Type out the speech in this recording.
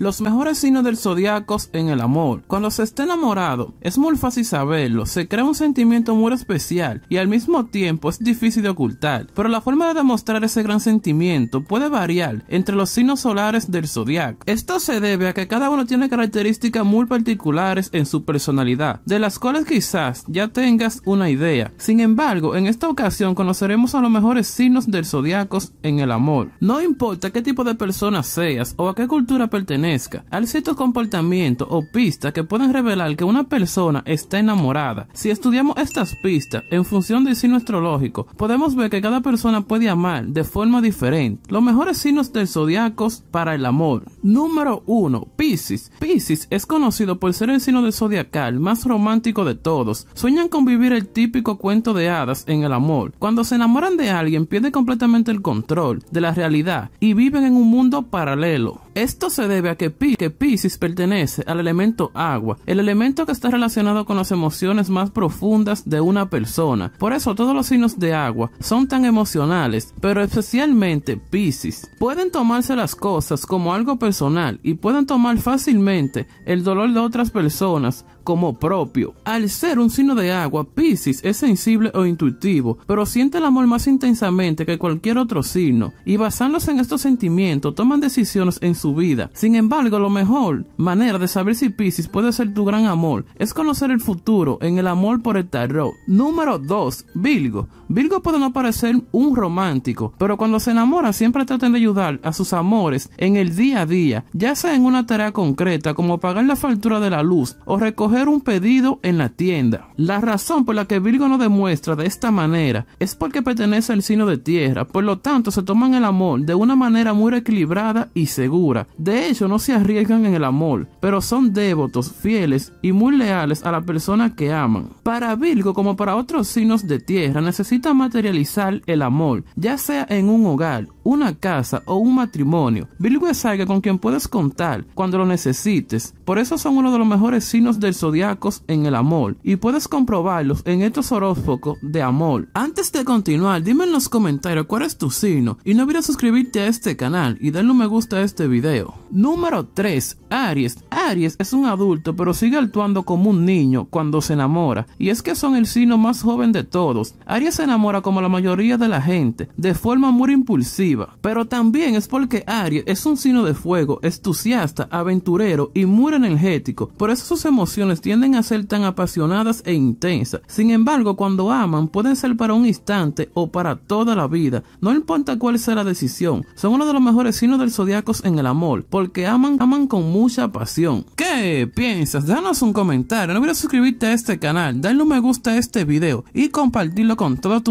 Los mejores signos del zodiaco en el amor. Cuando se está enamorado, es muy fácil saberlo, se crea un sentimiento muy especial y al mismo tiempo es difícil de ocultar, pero la forma de demostrar ese gran sentimiento puede variar entre los signos solares del zodiaco. Esto se debe a que cada uno tiene características muy particulares en su personalidad, de las cuales quizás ya tengas una idea. Sin embargo, en esta ocasión conoceremos a los mejores signos del zodiaco en el amor. No importa qué tipo de persona seas o a qué cultura perteneces, hay al comportamientos comportamiento o pistas que pueden revelar que una persona está enamorada. Si estudiamos estas pistas en función del signo astrológico, podemos ver que cada persona puede amar de forma diferente. Los mejores signos del zodiaco para el amor. Número 1. Pisces. Pisces es conocido por ser el signo del zodiacal más romántico de todos. Sueñan con vivir el típico cuento de hadas en el amor. Cuando se enamoran de alguien pierden completamente el control de la realidad y viven en un mundo paralelo. Esto se debe a que, P que Pisces pertenece al elemento agua, el elemento que está relacionado con las emociones más profundas de una persona. Por eso todos los signos de agua son tan emocionales, pero especialmente Pisces. Pueden tomarse las cosas como algo personal personal y puedan tomar fácilmente el dolor de otras personas como propio. Al ser un signo de agua, Pisces es sensible o intuitivo, pero siente el amor más intensamente que cualquier otro signo, y basándose en estos sentimientos toman decisiones en su vida. Sin embargo, lo mejor manera de saber si Pisces puede ser tu gran amor es conocer el futuro en el amor por el tarot. Número 2. Virgo. Virgo puede no parecer un romántico, pero cuando se enamora siempre traten de ayudar a sus amores en el día a día, ya sea en una tarea concreta como pagar la factura de la luz o recoger un pedido en la tienda. La razón por la que Virgo no demuestra de esta manera es porque pertenece al signo de tierra, por lo tanto se toman el amor de una manera muy equilibrada y segura. De hecho, no se arriesgan en el amor, pero son devotos, fieles y muy leales a la persona que aman. Para Virgo, como para otros signos de tierra, necesita materializar el amor, ya sea en un hogar, una casa o un matrimonio. Virgo es alguien con quien puedes contar cuando lo necesites. Por eso son uno de los mejores signos del zodiaco en el amor y puedes comprobarlos en estos horóscopos de amor. Antes de continuar, dime en los comentarios cuál es tu signo y no olvides suscribirte a este canal y darle un me gusta a este video. Número 3. Aries. Aries es un adulto pero sigue actuando como un niño cuando se enamora y es que son el signo más joven de todos. Aries se enamora como la mayoría de la gente, de forma muy impulsiva pero también es porque Aries es un signo de fuego, entusiasta, aventurero y muy energético, por eso sus emociones tienden a ser tan apasionadas e intensas. Sin embargo, cuando aman pueden ser para un instante o para toda la vida, no importa cuál sea la decisión, son uno de los mejores signos del zodiaco en el amor, porque aman, aman con mucha pasión. ¿Qué piensas? Danos un comentario, no olvides suscribirte a este canal, darle un me gusta a este video y compartirlo con todos tus